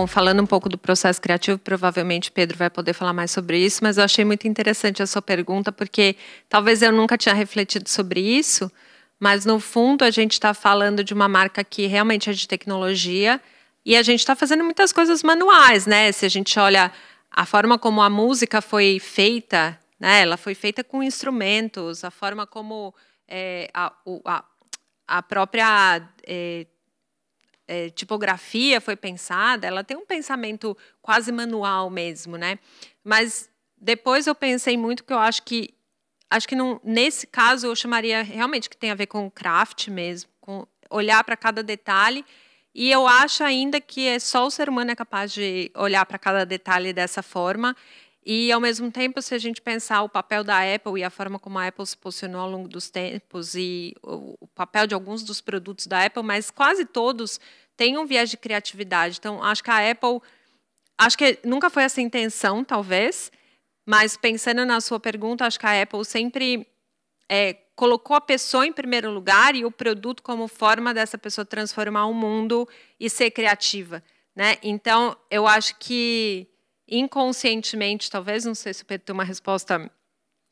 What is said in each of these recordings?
Então, falando um pouco do processo criativo, provavelmente Pedro vai poder falar mais sobre isso, mas eu achei muito interessante a sua pergunta, porque talvez eu nunca tinha refletido sobre isso, mas no fundo a gente está falando de uma marca que realmente é de tecnologia e a gente está fazendo muitas coisas manuais, né? Se a gente olha a forma como a música foi feita, né? Ela foi feita com instrumentos, a forma como é, a, a, a, própria é, é, tipografia foi pensada, ela tem um pensamento quase manual mesmo, né? Mas depois eu pensei muito que eu acho que acho que não, nesse caso eu chamaria realmente que tem a ver com craft mesmo, com olhar para cada detalhe. E eu acho ainda que é só o ser humano é capaz de olhar para cada detalhe dessa forma. E, ao mesmo tempo, se a gente pensar o papel da Apple e a forma como a Apple se posicionou ao longo dos tempos e o papel de alguns dos produtos da Apple, mas quase todos têm um viés de criatividade. Então, acho que a Apple, acho que nunca foi essa a intenção, talvez, mas pensando na sua pergunta, acho que a Apple sempre é, colocou a pessoa em primeiro lugar e o produto como forma dessa pessoa transformar o mundo e ser criativa. Né? Então, eu acho que inconscientemente, talvez, não sei se o Pedro tem uma resposta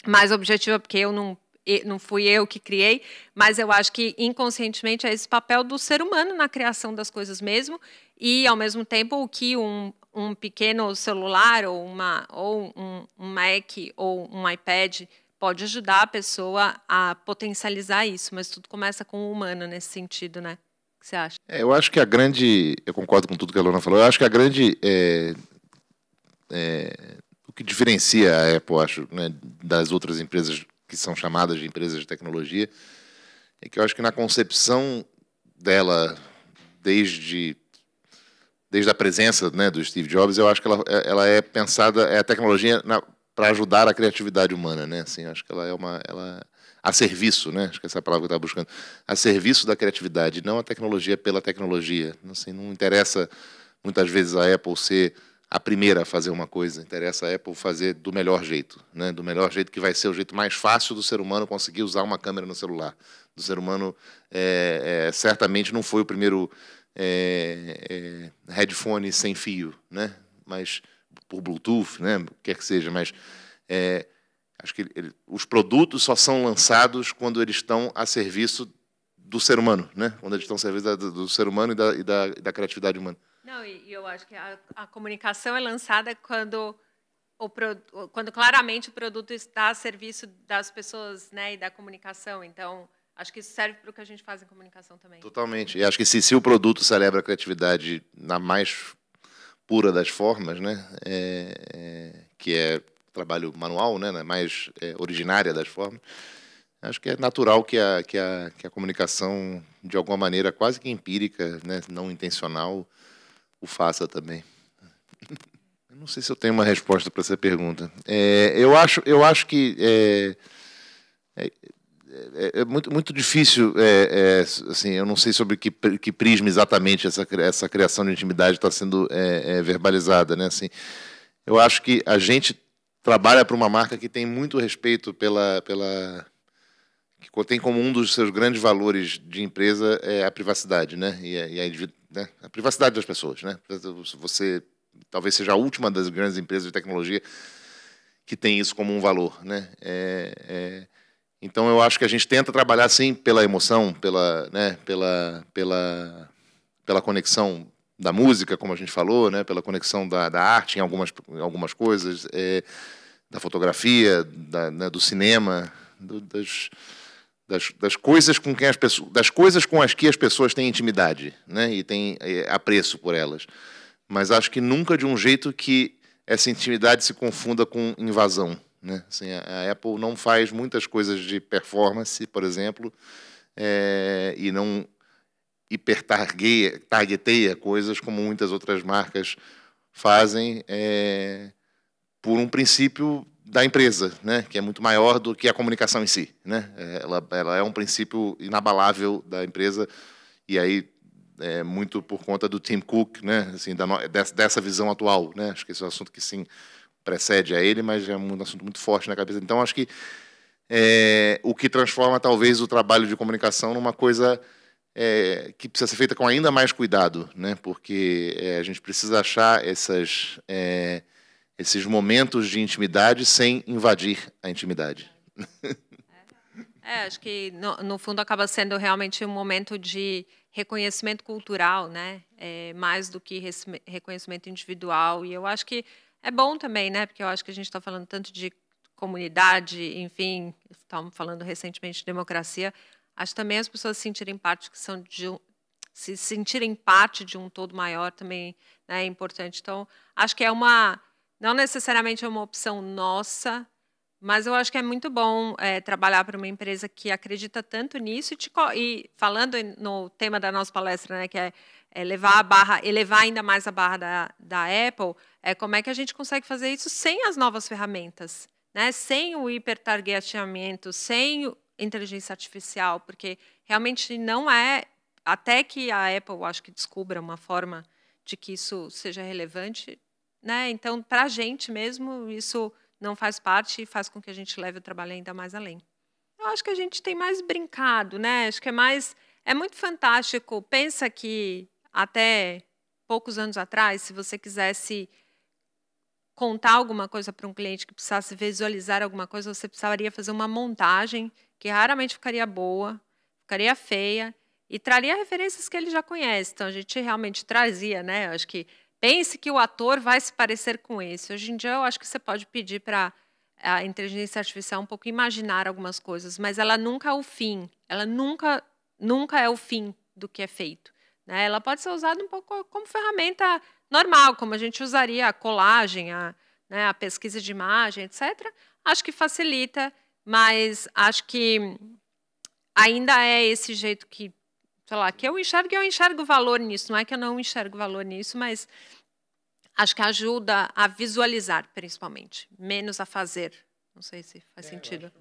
mais objetiva, porque eu não não fui eu que criei, mas eu acho que inconscientemente é esse papel do ser humano na criação das coisas mesmo e ao mesmo tempo o que um, um pequeno celular ou uma ou um, um Mac ou um iPad pode ajudar a pessoa a potencializar isso, mas tudo começa com o humano nesse sentido, né? O que você acha? É, eu acho que a grande, eu concordo com tudo que a Lona falou. Eu acho que a grande é, é, o que diferencia a Apple, acho, né, das outras empresas que são chamadas de empresas de tecnologia, é que eu acho que na concepção dela, desde, desde a presença né, do Steve Jobs, eu acho que ela, ela é pensada, é a tecnologia para ajudar a criatividade humana, né? Assim, acho que ela é uma, ela a serviço, né? Acho que essa é palavra que eu estava buscando, a serviço da criatividade, não a tecnologia pela tecnologia. Assim, não interessa muitas vezes a Apple ser a primeira a fazer uma coisa, interessa a Apple fazer do melhor jeito, né? do melhor jeito que vai ser o jeito mais fácil do ser humano conseguir usar uma câmera no celular. Do ser humano, é, é, certamente não foi o primeiro é, é headphone sem fio, né? mas por Bluetooth, né? quer que seja, mas é, acho que ele, os produtos só são lançados quando eles estão a serviço do ser humano, né? quando eles estão a serviço do, do ser humano e da, e da, e da criatividade humana. Não, e, e eu acho que a, a, comunicação é lançada quando, o, quando claramente o produto está a serviço das pessoas né, e da comunicação. Então, acho que isso serve para o que a gente faz em comunicação também. Totalmente. E acho que se, se o produto celebra a criatividade na mais pura das formas, né, é, é, que é trabalho manual, né, mais é, originária das formas, acho que é natural que a, que, a, que a comunicação, de alguma maneira quase que empírica, né, não intencional, o faça também. não sei se eu tenho uma resposta para essa pergunta. É, eu, acho, eu acho que é, é, é, é muito, muito difícil, é, é, assim, eu não sei sobre que, que prisma exatamente essa, essa criação de intimidade está sendo verbalizada. Né? Assim, eu acho que a gente trabalha para uma marca que tem muito respeito pela, pela que tem como um dos seus grandes valores de empresa é a privacidade, né? E, e a né? a privacidade das pessoas. Né? Você talvez seja a última das grandes empresas de tecnologia que tem isso como um valor. Né? É, é... Então eu acho que a gente tenta trabalhar sim pela emoção, pela, né, pela, pela, pela conexão da música, como a gente falou, né, pela conexão da, da arte em algumas, em algumas coisas, é, da fotografia, da, né, do cinema, do, das, das, das, coisas com quem as pessoas, das coisas com as que as pessoas têm intimidade, né? E têm é, apreço por elas. Mas acho que nunca de um jeito que essa intimidade se confunda com invasão, né? Assim, a, Apple não faz muitas coisas de performance, por exemplo, é, e não hipertargeteia coisas como muitas outras marcas fazem é, por um princípio da empresa, né, que é muito maior do que a comunicação em si, né? É, ela, ela é um princípio inabalável da empresa e aí é muito por conta do Tim Cook, né, assim, da, dessa visão atual, né? Acho que esse é um assunto que sim precede a ele, mas é um assunto muito forte na cabeça. Então acho que é, o que transforma talvez o trabalho de comunicação numa coisa é, que precisa ser feita com ainda mais cuidado, né? Porque é, a gente precisa achar essas é, esses momentos de intimidade sem invadir a intimidade. É, é, acho que no, no, fundo acaba sendo realmente um momento de reconhecimento cultural, né? É, mais do que reconhecimento individual. E eu acho que é bom também, né? Porque eu acho que a gente está falando tanto de comunidade, enfim, estamos falando recentemente de democracia. Acho também as pessoas se sentirem parte que são de um, se sentirem parte de um todo maior também né, é importante. Então, acho que é uma não necessariamente é uma opção nossa, mas eu acho que é muito bom é, trabalhar para uma empresa que acredita tanto nisso e, te, e, falando no tema da nossa palestra, né, que é, é levar a barra, elevar ainda mais a barra da, da Apple, é como é que a gente consegue fazer isso sem as novas ferramentas, né, sem o hipertargeteamento, sem inteligência artificial, porque realmente não é até que a Apple, acho que descubra uma forma de que isso seja relevante, né? Então, para a gente mesmo, isso não faz parte e faz com que a gente leve o trabalho ainda mais além. Eu acho que a gente tem mais brincado, né? Acho que é mais. É muito fantástico. Pensa que até poucos anos atrás, se você quisesse contar alguma coisa para um cliente que precisasse visualizar alguma coisa, você precisaria fazer uma montagem que raramente ficaria boa, ficaria feia e traria referências que ele já conhece. Então a gente realmente trazia, né? Acho que pense que o ator vai se parecer com esse. Hoje em dia, eu acho que você pode pedir para a inteligência artificial um pouco imaginar algumas coisas, mas ela nunca é o fim. Ela nunca, nunca é o fim do que é feito. Né? Ela pode ser usada um pouco como ferramenta normal, como a gente usaria a colagem, a, né, a pesquisa de imagem, etc. Acho que facilita, mas acho que ainda é esse jeito que sei lá, que eu enxergo, eu enxergo valor nisso. Não é que eu não enxergo valor nisso, mas acho que ajuda a visualizar, principalmente, menos a fazer. Não sei se faz é, sentido.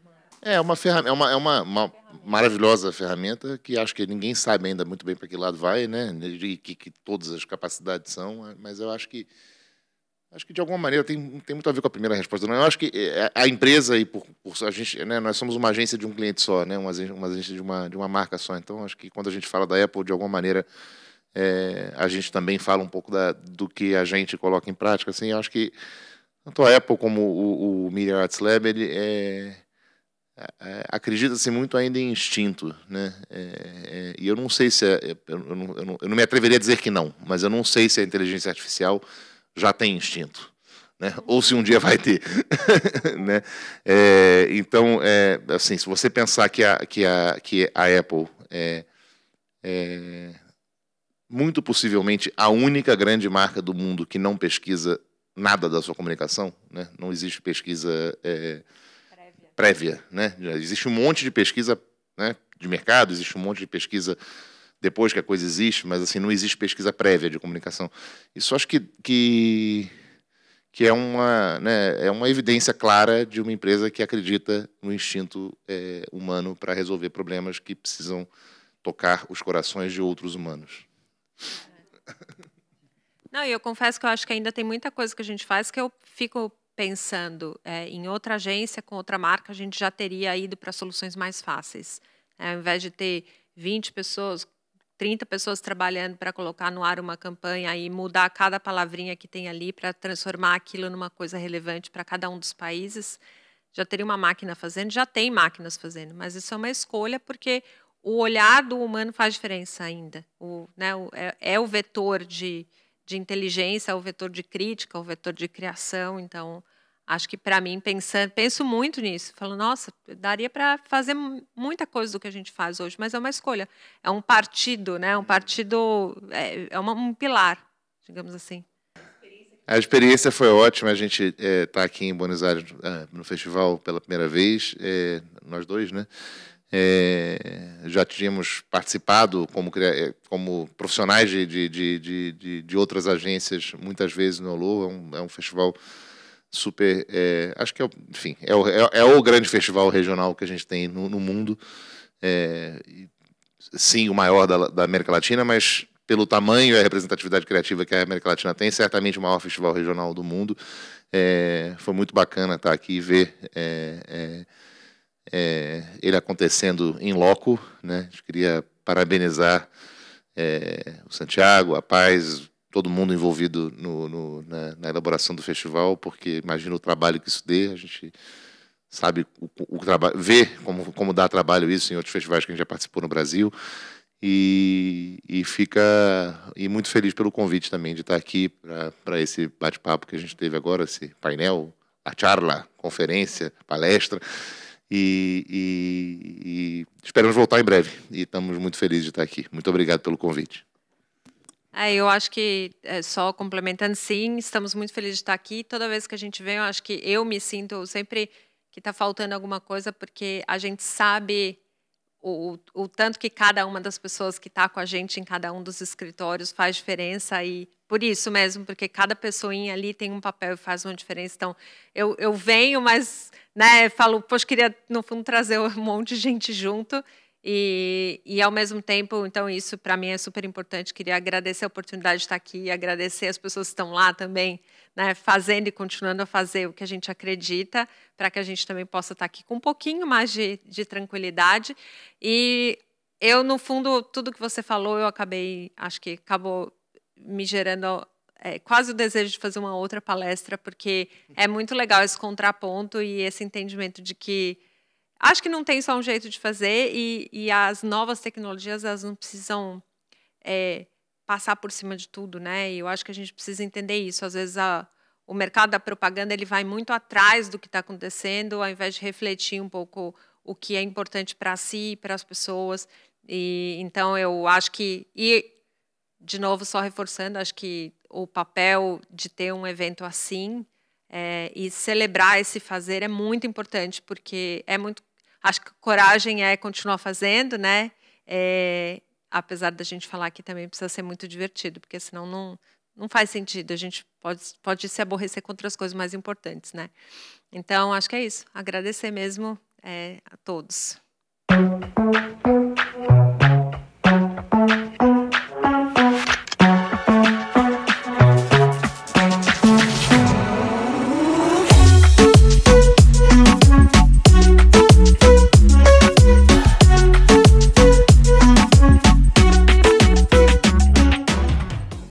É, é uma, ferramenta, é uma, é uma, uma maravilhosa ferramenta que acho que ninguém sabe ainda muito bem para que lado vai, né? de que, que todas as capacidades são, mas eu acho que acho que de alguma maneira tem, tem muito a ver com a primeira resposta. É? Eu acho que é, a empresa e por, por a gente, né, nós somos uma agência de um cliente só, né, uma, uma agência de uma, de uma marca só. Então acho que quando a gente fala da Apple, de alguma maneira é, a gente também fala um pouco da, do que a gente coloca em prática. Assim, acho que tanto a Apple como o, o Media Arts Lab, ele é, é, é acredita-se muito ainda em instinto, né? e eu não sei se eu não, eu, não, eu não me atreveria a dizer que não, mas eu não sei se a inteligência artificial já tem instinto. Né? Ou se um dia vai ter. né? É, então, é, assim, se você pensar que a, que a, que a Apple é, é muito possivelmente a única grande marca do mundo que não pesquisa nada da sua comunicação, né? não existe pesquisa é, prévia. prévia né? Existe um monte de pesquisa né, de mercado, existe um monte de pesquisa depois que a coisa existe, mas assim, não existe pesquisa prévia de comunicação. Isso acho que, que, que é, uma, né, é uma evidência clara de uma empresa que acredita no instinto é, humano para resolver problemas que precisam tocar os corações de outros humanos. Não, eu confesso que eu acho que ainda tem muita coisa que a gente faz que eu fico pensando é, em outra agência, com outra marca, a gente já teria ido para soluções mais fáceis. É, ao invés de ter 20 pessoas, 30 pessoas trabalhando para colocar no ar uma campanha e mudar cada palavrinha que tem ali para transformar aquilo numa coisa relevante para cada um dos países, já teria uma máquina fazendo, já tem máquinas fazendo, mas isso é uma escolha porque o olhar do humano faz diferença ainda. O, né, o, é, é, o vetor de, de inteligência, é o vetor de crítica, é o vetor de criação, então Acho que para mim pensando, penso muito nisso. Falo, nossa, daria para fazer muita coisa do que a gente faz hoje, mas é uma escolha. É um partido, né? Um partido é, é uma, um pilar, digamos assim. A experiência foi ótima. A gente está é, tá aqui em Buenos Aires é, no festival pela primeira vez, é, nós dois, né? É, já tínhamos participado como, é, como profissionais de, de, de, de, outras agências, muitas vezes no Lou. É, um, é um festival super. É, acho que é, enfim, é, é, é, o grande festival regional que a gente tem no, no mundo. É, sim, o maior da, da, América Latina, mas pelo tamanho e a representatividade criativa que a América Latina tem, certamente o maior festival regional do mundo. É, foi muito bacana estar aqui e ver é, ele acontecendo em loco. Né? A gente queria parabenizar o Santiago, a Paz, todo mundo envolvido no, no, na, né, na, elaboração do festival, porque imagina o trabalho que isso dê, a gente sabe o, o trabalho, vê como, como dá trabalho isso em outros festivais que a gente já participou no Brasil. E, e fica e muito feliz pelo convite também de estar aqui para esse bate-papo que a gente teve agora, esse painel, a charla, conferência, palestra. E, e, e, esperamos voltar em breve. E estamos muito felizes de estar aqui. Muito obrigado pelo convite. É, eu acho que, é, só complementando, sim, estamos muito felizes de estar aqui. Toda vez que a gente vem, eu acho que eu me sinto sempre que está faltando alguma coisa, porque a gente sabe o, o, o tanto que cada uma das pessoas que está com a gente em cada um dos escritórios faz diferença e por isso mesmo, porque cada pessoinha ali tem um papel e faz uma diferença. Então, eu, eu venho, mas né, falo, poxa, queria, no fundo, trazer um monte de gente junto. E, e, ao mesmo tempo, então, isso para mim é super importante. Queria agradecer a oportunidade de estar aqui, agradecer as pessoas que estão lá também, né, fazendo e continuando a fazer o que a gente acredita, para que a gente também possa estar aqui com um pouquinho mais de, de tranquilidade. E eu, no fundo, tudo que você falou, eu acabei, acho que acabou me gerando é, quase o desejo de fazer uma outra palestra, porque é muito legal esse contraponto e esse entendimento de que Acho que não tem só um jeito de fazer e, e as novas tecnologias elas não precisam é, passar por cima de tudo, né? E eu acho que a gente precisa entender isso. Às vezes a, o mercado da propaganda ele vai muito atrás do que está acontecendo, ao invés de refletir um pouco o que é importante para si e para as pessoas. E então eu acho que e de novo só reforçando, acho que o papel de ter um evento assim é, e celebrar esse fazer é muito importante porque é muito acho que coragem é continuar fazendo, né? É, apesar da gente falar que também precisa ser muito divertido, porque senão não, não faz sentido. A gente pode, pode se aborrecer com outras coisas mais importantes, né? Então, acho que é isso. Agradecer mesmo é, a todos.